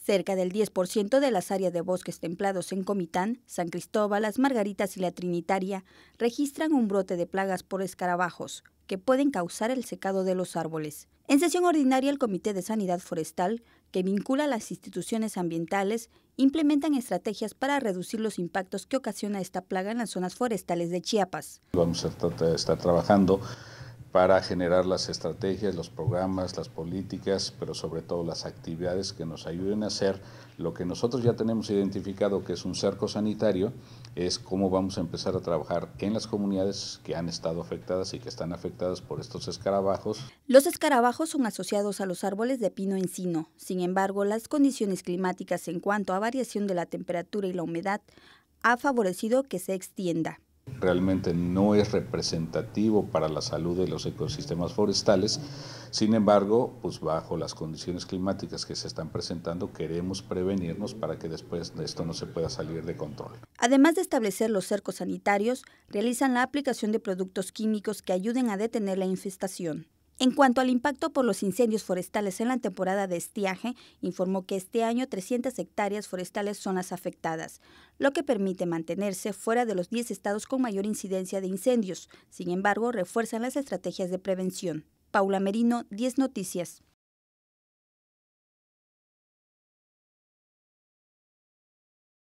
Cerca del 10% de las áreas de bosques templados en Comitán, San Cristóbal, Las Margaritas y la Trinitaria registran un brote de plagas por escarabajos que pueden causar el secado de los árboles. En sesión ordinaria, el Comité de Sanidad Forestal, que vincula a las instituciones ambientales, implementan estrategias para reducir los impactos que ocasiona esta plaga en las zonas forestales de Chiapas. Vamos a estar trabajando para generar las estrategias, los programas, las políticas, pero sobre todo las actividades que nos ayuden a hacer lo que nosotros ya tenemos identificado que es un cerco sanitario, es cómo vamos a empezar a trabajar en las comunidades que han estado afectadas y que están afectadas por estos escarabajos. Los escarabajos son asociados a los árboles de pino encino. Sin embargo, las condiciones climáticas en cuanto a variación de la temperatura y la humedad ha favorecido que se extienda realmente no es representativo para la salud de los ecosistemas forestales. Sin embargo, pues bajo las condiciones climáticas que se están presentando, queremos prevenirnos para que después de esto no se pueda salir de control. Además de establecer los cercos sanitarios, realizan la aplicación de productos químicos que ayuden a detener la infestación. En cuanto al impacto por los incendios forestales en la temporada de estiaje, informó que este año 300 hectáreas forestales son las afectadas, lo que permite mantenerse fuera de los 10 estados con mayor incidencia de incendios. Sin embargo, refuerzan las estrategias de prevención. Paula Merino, 10 Noticias.